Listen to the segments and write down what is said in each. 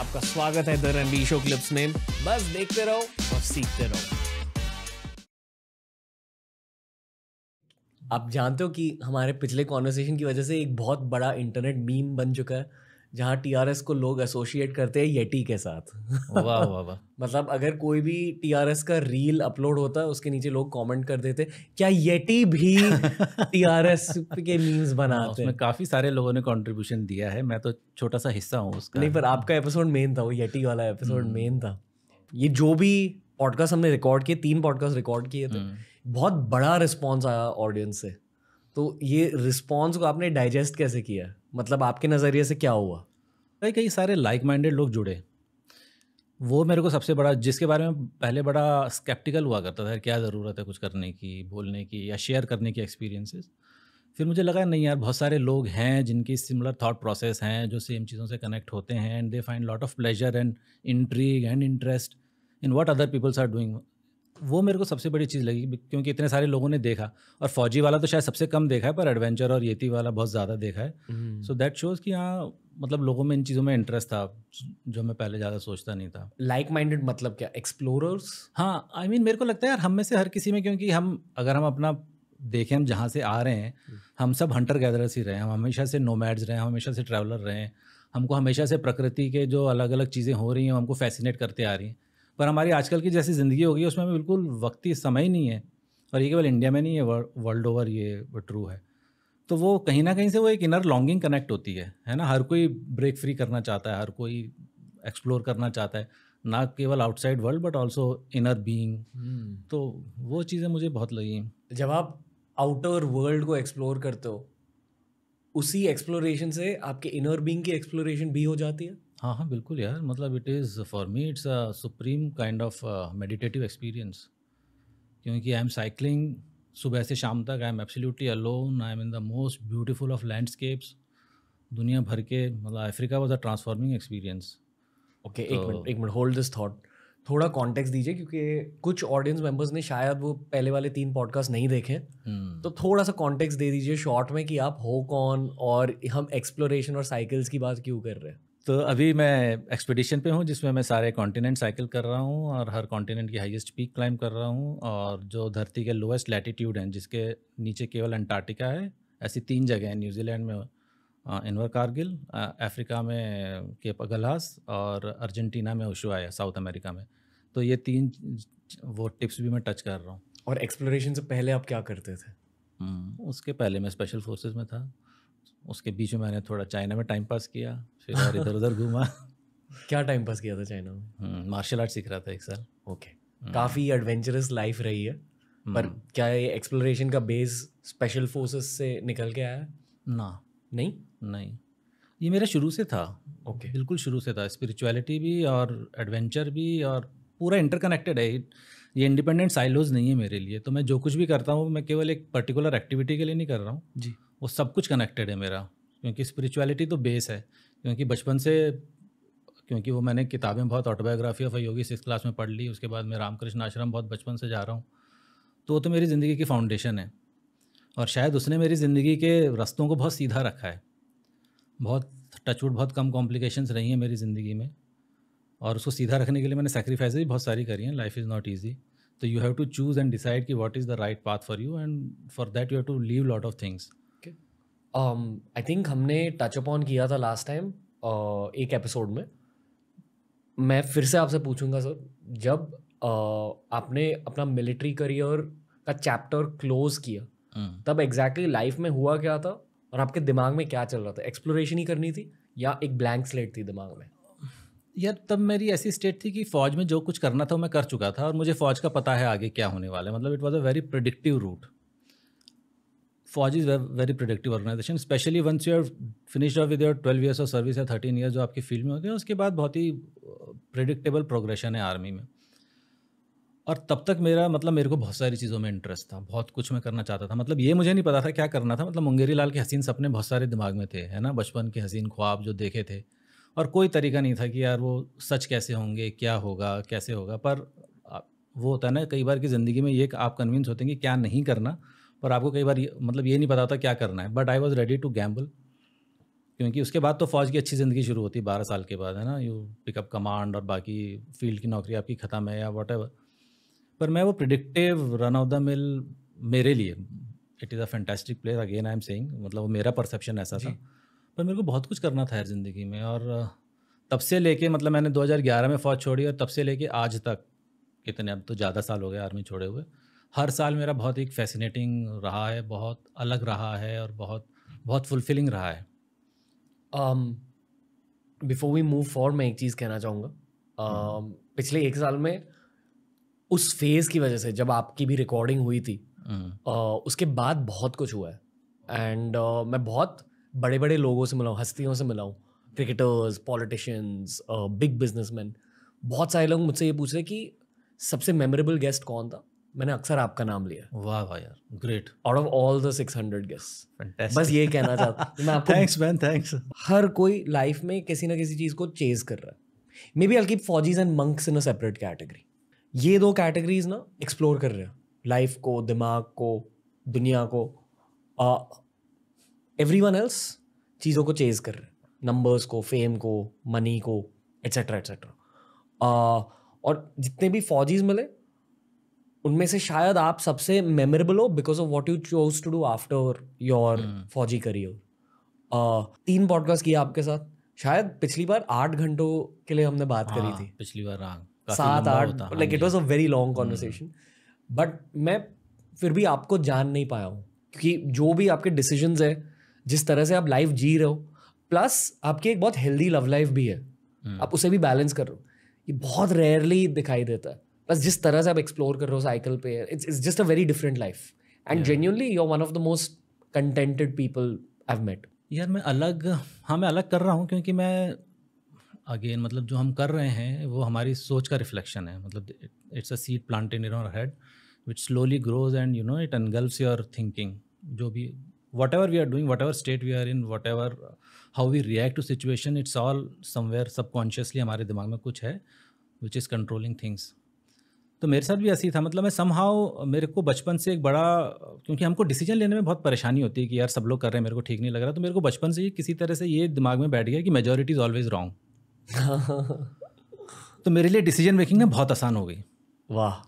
आपका स्वागत है द रणबीर शो क्लिप्स में बस देखते रहो और सीखते रहो आप जानते हो कि हमारे पिछले कॉन्वर्सेशन की वजह से एक बहुत बड़ा इंटरनेट मीम बन चुका है जहाँ टी आर एस को लोग एसोशिएट करते हैं येटी के साथ वाह वाह वाह मतलब अगर कोई भी टी आर एस का रील अपलोड होता है उसके नीचे लोग कमेंट कर देते क्या येटी भी टी आर एस के मीम्स हाँ, बनाते हैं काफी सारे लोगों ने कंट्रीब्यूशन दिया है मैं तो छोटा सा हिस्सा हूँ उसका नहीं पर आपका एपिसोड मेन था वो येटी वाला एपिसोड मेन हम्म। था ये जो भी पॉडकास्ट हमने रिकॉर्ड किए तीन पॉडकास्ट रिकॉर्ड किए थे हम्म। बहुत बड़ा रिस्पॉन्स आया ऑडियंस से तो ये रिस्पॉन्स को आपने डाइजेस्ट कैसे किया मतलब आपके नज़रिए से क्या हुआ कई कई सारे लाइक माइंडेड लोग जुड़े वो मेरे को सबसे बड़ा जिसके बारे में पहले बड़ा स्केप्टिकल हुआ करता था क्या ज़रूरत है कुछ करने की बोलने की या शेयर करने की एक्सपीरियंसेस फिर मुझे लगा नहीं यार बहुत सारे लोग हैं जिनकी सिमिलर थॉट प्रोसेस हैं जो सेम चीज़ों से कनेक्ट होते हैं and they find lot of pleasure and intrigue and interest in what other peoples are doing वो मेरे को सबसे बड़ी चीज़ लगी क्योंकि इतने सारे लोगों ने देखा और फौजी वाला तो शायद सबसे कम देखा है पर एडवेंचर और येती वाला बहुत ज़्यादा देखा है सो दैट शोज़ कि हाँ मतलब लोगों में इन चीज़ों में इंटरेस्ट था जो मैं पहले ज़्यादा सोचता नहीं था लाइक माइंडेड मतलब क्या एक्सप्लोरर्स हाँ आई I मीन mean, मेरे को लगता है यार हम में से हर किसी में क्योंकि हम अगर हम अपना देखें हम जहाँ से आ रहे हैं हम्म। हम सब हंटर गैदरर्स ही रहे हैं हम हमेशा से नोमैड्स रहे हैं हमेशा से ट्रैवलर रहे हैं हमको हमेशा से प्रकृति के जो अलग अलग चीज़ें हो रही हैं हमको फैसिनेट करते आ रही हैं पर हमारी आजकल की जैसी ज़िंदगी हो गई है उसमें हमें बिल्कुल वक्ती समय ही नहीं है और ये केवल इंडिया में नहीं है वर्ल्ड ओवर ये ट्रू है तो वो कहीं ना कहीं से वो एक इनर लॉन्गिंग कनेक्ट होती है है ना हर कोई ब्रेक फ्री करना चाहता है हर कोई एक्सप्लोर करना चाहता है ना केवल outside world but also inner being hmm. तो वो चीज़ें मुझे बहुत लगी जब आप आउटर वर्ल्ड को एक्सप्लोर करते हो उसी एक्सप्लोरेशन से आपके इनर बीइंग की एक्सप्लोरेशन भी हो जाती है हाँ हाँ बिल्कुल यार मतलब it is for me it's a supreme kind of meditative experience क्योंकि आई एम साइकिलिंग सुबह से शाम तक I am absolutely alone I am in the most beautiful of landscapes दुनिया भर के मतलब Africa was a transforming experience okay एक तो मिनट एक मिनट होल्ड दिस थॉट थोड़ा कॉन्टेक्स्ट दीजिए क्योंकि कुछ ऑडियंस मेंबर्स ने शायद वो पहले वाले तीन पॉडकास्ट नहीं देखे hmm. तो थोड़ा सा कॉन्टेक्स्ट दे दीजिए शॉर्ट में कि आप हो कौन और हम एक्सप्लोरेशन और साइकिल्स की बात क्यों कर रहे हैं तो अभी मैं एक्सपीडिशन पे हूँ जिसमें मैं सारे कॉन्टिनेंट साइकिल कर रहा हूँ और हर कॉन्टिनेंट की हाईएस्ट पीक क्लाइम कर रहा हूँ और जो धरती के लोएस्ट लैटिट्यूड हैं जिसके नीचे केवल अंटार्कटिका है ऐसी तीन जगह हैं न्यूजीलैंड में इनवर कारगिल अफ्रीका में केप अगलास और अर्जेंटीना में ओशुआया साउथ अमेरिका में तो ये तीन वो टिप्स भी मैं टच कर रहा हूँ और एक्सप्लोरेशन से पहले आप क्या करते थे हम्म, उसके पहले मैं स्पेशल फोर्सेज में था उसके बीच में मैंने थोड़ा चाइना में टाइम पास किया फिर और इधर उधर घूमा क्या टाइम पास किया था चाइना में मार्शल हम्म, आर्ट सीख रहा था एक साल ओके काफ़ी एडवेंचरस लाइफ रही है हम्म। पर क्या ये एक्सप्लोरेशन का बेस स्पेशल फोर्सेस से निकल के आया ना नहीं नहीं ये मेरा शुरू से था ओके okay. बिल्कुल शुरू से था स्पिरिचुअलिटी भी और एडवेंचर भी और पूरा इंटरकनेक्टेड है ये इंडिपेंडेंट साइलोज नहीं है मेरे लिए तो मैं जो कुछ भी करता हूँ मैं केवल एक पर्टिकुलर एक्टिविटी के लिए नहीं कर रहा हूँ जी वो सब कुछ कनेक्टेड है मेरा क्योंकि स्पिरिचुअलिटी तो बेस है क्योंकि बचपन से क्योंकि वो मैंने किताबें बहुत autobiography of Yogi six class में पढ़ ली उसके बाद मैं रामकृष्ण आश्रम बहुत बचपन से जा रहा हूँ तो वो तो मेरी ज़िंदगी की फाउंडेशन है और शायद उसने मेरी ज़िंदगी के रस्तों को बहुत सीधा रखा है बहुत टचवुड बहुत कम कॉम्प्लिकेशंस रही हैं मेरी ज़िंदगी में और उसको सीधा रखने के लिए मैंने सेक्रीफाइस भी बहुत सारी करी हैं लाइफ इज़ नॉट ईजी तो you have to choose and decide कि what is the right path for you and for that you have to leave lot of things I um, think हमने touch upon किया था last time uh, एक episode में मैं फिर से आपसे पूछूंगा सर जब uh, आपने अपना मिलिट्री करियर का चैप्टर क्लोज किया हम्म। तब एग्जैक्टली exactly लाइफ में हुआ क्या था और आपके दिमाग में क्या चल रहा था एक्सप्लोरेशन ही करनी थी या एक ब्लैंक स्लेट थी दिमाग में यार तब मेरी ऐसी स्टेट थी कि फ़ौज में जो कुछ करना था मैं कर चुका था और मुझे फ़ौज का पता है आगे क्या होने वाला है मतलब it was a very predictive route फौज is very productive organisation specially once you are finish off with your twelve years of service या थर्टीन ईयर्स जो आपकी फील्ड में होते हैं उसके बाद बहुत ही प्रिडिक्टेबल uh, प्रोग्रेशन है आर्मी में और तब तक मेरा मतलब मेरे को बहुत सारी चीज़ों में इंटरेस्ट था बहुत कुछ मैं करना चाहता था मतलब ये मुझे नहीं पता था क्या करना था मतलब मुंगेरी लाल के हसीन सपने बहुत सारे दिमाग में थे है ना बचपन के हसीन ख्वाब जो देखे थे और कोई तरीका नहीं था कि यार वो सच कैसे होंगे क्या होगा कैसे होगा पर वो होता है ना कई बार की ज़िंदगी में ये आप कन्विंस होते हैं कि क्या नहीं करना पर आपको कई बार ये, मतलब ये नहीं पता था क्या करना है but I was ready to gamble क्योंकि उसके बाद तो फ़ौज की अच्छी ज़िंदगी शुरू होती है बारह साल के बाद है ना यू पिकअप कमांड और बाकी फील्ड की नौकरी आपकी ख़त्म है या वॉट पर मैं वो predictive run of the mill मेरे लिए it is a fantastic place again I am saying मतलब वो मेरा परसेप्शन ऐसा था पर मेरे को बहुत कुछ करना था यार ज़िंदगी में और तब से लेके मतलब मैंने 2011 में फ़ौज छोड़ी और तब से लेके आज तक कितने अब तो ज़्यादा साल हो गए आर्मी छोड़े हुए हर साल मेरा बहुत एक फैसिनेटिंग रहा है बहुत अलग रहा है और बहुत बहुत फुलफिलिंग रहा है बिफोर वी मूव फॉर मैं एक चीज़ कहना चाहूँगा uh, पिछले एक साल में उस फेज़ की वजह से जब आपकी भी रिकॉर्डिंग हुई थी हम्म। uh, उसके बाद बहुत कुछ हुआ है एंड uh, मैं बहुत बड़े बड़े लोगों से मिला हस्तियों से मिला क्रिकेटर्स पॉलिटिशियंस बिग बिजनेसमैन बहुत सारे लोग मुझसे ये पूछ रहे कि सबसे मेमोरेबल गेस्ट कौन था मैंने अक्सर आपका नाम लिया वाह वाह यार great out of all the hundred guest बस ये कहना चाहता हूँ मैं आपको थैंक्स मैन थैंक्स हर कोई लाइफ में किसी ना किसी चीज़ को चेज कर रहा है मे बी आई कीप फौजीज and monks in a separate category ये दो कैटेगरीज ना एक्सप्लोर कर रहे हैं लाइफ को दिमाग को दुनिया को एवरी वन एल्स चीज़ों को चेज कर रहे हैं नंबर्स को फेम को मनी को एट्सेट्रा एट्सेट्रा और जितने भी फौजीज मिले उनमें से शायद आप सबसे मेमोरेबल हो because of what you chose to do after your फौजी करियर uh, तीन पॉडकास्ट किया आपके साथ शायद पिछली बार आठ घंटों के लिए हमने बात करी हाँ, थी पिछली बार हाँ, सात आठ like it was a very long conversation but मैं फिर भी आपको जान नहीं पाया हूँ क्योंकि जो भी आपके डिसीजन है जिस तरह से आप लाइफ जी रहे हो प्लस आपकी एक बहुत हेल्दी लव लाइफ भी है hmm. आप उसे भी बैलेंस कर रहे हो ये बहुत रेयरली दिखाई देता है बस जिस तरह से आप एक्सप्लोर कर रहे हो साइकिल पे it's it's just a very different life and genuinely you are one of the most contented people I've met यार मैं अलग हाँ मैं अलग कर रहा हूँ क्योंकि मैं अगेन मतलब जो हम कर रहे हैं वो हमारी सोच का रिफ्लेक्शन है मतलब it's a seed plant in our head which slowly grows and you know it engulfs your thinking जो भी whatever we are doing whatever state we are in whatever how we react to situation it's all somewhere subconsciously हमारे दिमाग में कुछ है which is controlling things तो मेरे साथ भी ऐसे ही था मतलब मैं समहाव मेरे को बचपन से एक बड़ा क्योंकि हमको डिसीजन लेने में बहुत परेशानी होती है कि यार सब लोग कर रहे हैं मेरे को ठीक नहीं लग रहा तो मेरे को बचपन से ही किसी तरह से ये दिमाग में बैठ गया कि मेजोरिटी इज़ ऑलवेज रॉन्ग तो मेरे लिए डिसीजन मेकिंग ना बहुत आसान हो गई वाह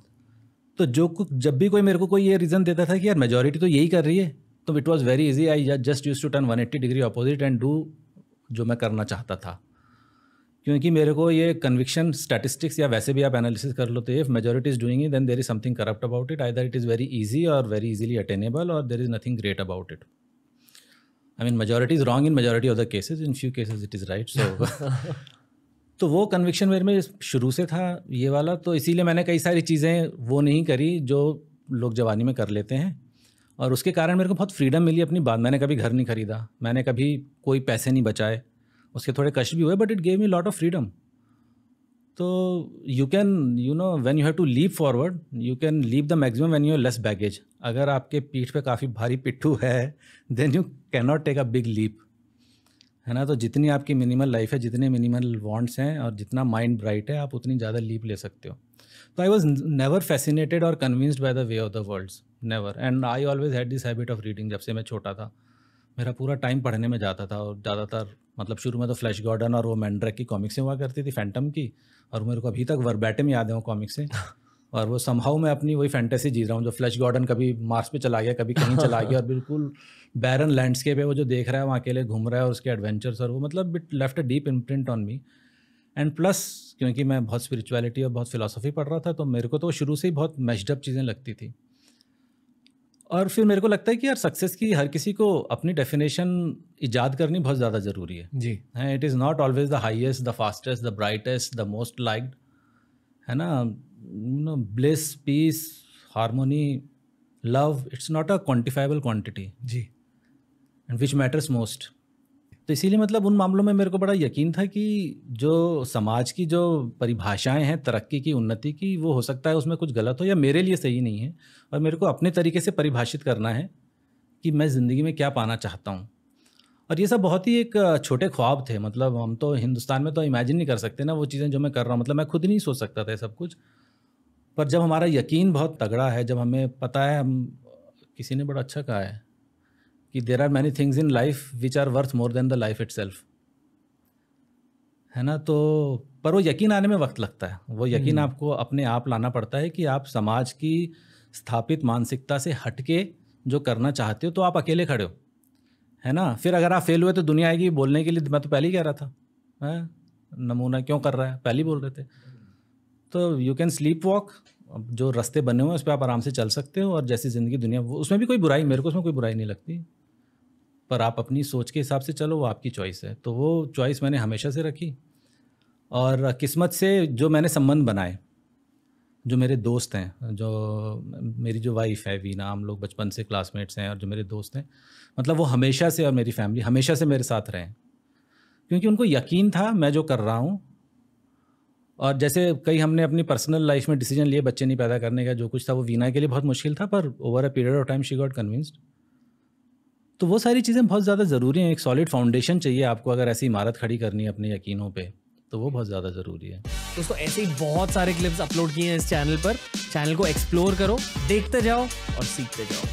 तो जो जब भी कोई मेरे को कोई ये रीज़न देता था कि यार मेजोरिटी तो यही कर रही है तो it was very easy I just use to turn one eighty degree opposite and do जो मैं करना चाहता था क्योंकि मेरे को ये कन्विक्शन स्टैटिस्टिक्स या वैसे भी आप एनालिसिस कर लो तो if majority is doing it then there is something corrupt about it I it is very easy और वेरी इजीली अटेनेबल और there is nothing great about it I mean majority is wrong in majority of the cases in few cases it is right so तो वो conviction मेरे में शुरू से था ये वाला तो इसीलिए मैंने कई सारी चीज़ें वो नहीं करी जो लोग जवानी में कर लेते हैं और उसके कारण मेरे को बहुत फ्रीडम मिली अपनी बात मैंने कभी घर नहीं खरीदा मैंने कभी कोई पैसे नहीं बचाए उसके थोड़े कष्ट भी हुए but it gave me lot of freedom तो you can you know when you have to leave forward you can leave the maximum when you less baggage अगर आपके पीठ पे काफ़ी भारी पिट्ठू है then you can not take a big leap है ना तो जितनी आपकी मिनिमल लाइफ है जितने मिनिमल वांट्स हैं और जितना माइंड ब्राइट है आप उतनी ज़्यादा लीप ले सकते हो तो आई वॉज नेवर फैसिनेटेड और convinced by the way of the worlds never end I always had this habit of reading जब से मैं छोटा था मेरा पूरा टाइम पढ़ने में जाता था और ज़्यादातर मतलब शुरू में तो फ्लैश गार्डन और वो मैंड्रैक की कॉमिक्सें हुआ करती थी फैंटम की और मेरे को अभी तक वर्बैटम याद है वो कॉमिक्सें और वो संभाव मैं अपनी वही फैंटेसी जी रहा हूँ जो फ्लैश गार्डन कभी मार्स पे चला गया कभी कहीं चला गया और बिल्कुल बैरन लैंडस्केप है वो जो देख रहा है वहाँ अकेले घूम रहा है और उसके एडवेंचर्स और वो मतलब bit left a deep imprint on me and plus क्योंकि मैं बहुत स्पिरिचुअलिटी और बहुत फिलासफी पढ़ रहा था तो मेरे को तो शुरू से ही बहुत मैशडअप चीज़ें लगती थी और फिर मेरे को लगता है कि यार सक्सेस की हर किसी को अपनी डेफिनेशन ईजाद करनी बहुत ज़्यादा ज़रूरी है जी है it is not always the highest the fastest the brightest the most liked है ना no bliss peace harmony love it's not a quantifiable quantity जी एंड विच मैटर्स मोस्ट तो इसीलिए मतलब उन मामलों में मेरे को बड़ा यकीन था कि जो समाज की जो परिभाषाएं हैं तरक्की की उन्नति की वो हो सकता है उसमें कुछ गलत हो या मेरे लिए सही नहीं है और मेरे को अपने तरीके से परिभाषित करना है कि मैं ज़िंदगी में क्या पाना चाहता हूँ और ये सब बहुत ही एक छोटे ख्वाब थे मतलब हम तो हिंदुस्तान में तो इमेजिन नहीं कर सकते ना वो चीज़ें जो मैं कर रहा हूँ मतलब मैं खुद नहीं सोच सकता था सब कुछ पर जब हमारा यकीन बहुत तगड़ा है जब हमें पता है हम किसी ने बड़ा अच्छा कहा है कि there are many things in life which are worth more than the life it है ना तो पर वो यकीन आने में वक्त लगता है वो यकीन हम्म। आपको अपने आप लाना पड़ता है कि आप समाज की स्थापित मानसिकता से हटके जो करना चाहते हो तो आप अकेले खड़े हो है ना फिर अगर आप फेल हुए तो दुनिया आएगी बोलने के लिए मैं तो पहले ही कह रहा था है? नमूना क्यों कर रहा है पहले ही बोल रहे थे तो यू कैन स्लीप वॉक जो रास्ते बने हुए हैं उस पर आप आराम से चल सकते हो और जैसी ज़िंदगी दुनिया उसमें भी कोई बुराई मेरे को उसमें कोई बुराई नहीं लगती पर आप अपनी सोच के हिसाब से चलो वो आपकी चॉइस है तो वो चॉइस मैंने हमेशा से रखी और किस्मत से जो मैंने संबंध बनाए जो मेरे दोस्त हैं जो मेरी जो वाइफ़ है वीना हम लोग बचपन से क्लासमेट्स हैं और जो मेरे दोस्त हैं मतलब वो हमेशा से और मेरी फैमिली हमेशा से मेरे साथ रहे क्योंकि उनको यकीन था मैं जो कर रहा हूँ और जैसे कई हमने अपनी पर्सनल लाइफ में डिसीजन लिए बच्चे नहीं पैदा करने का जो कुछ था वो वीना के लिए बहुत मुश्किल था पर over a period of time she got convinced तो वो सारी चीज़ें बहुत ज़्यादा ज़रूरी हैं एक सॉलिड फाउंडेशन चाहिए आपको अगर ऐसी इमारत खड़ी करनी है अपने यकीनों पर तो वो बहुत ज़्यादा ज़रूरी है दोस्तों ऐसे ही बहुत सारे क्लिप्स अपलोड किए हैं इस चैनल पर चैनल को एक्सप्लोर करो देखते जाओ और सीखते जाओ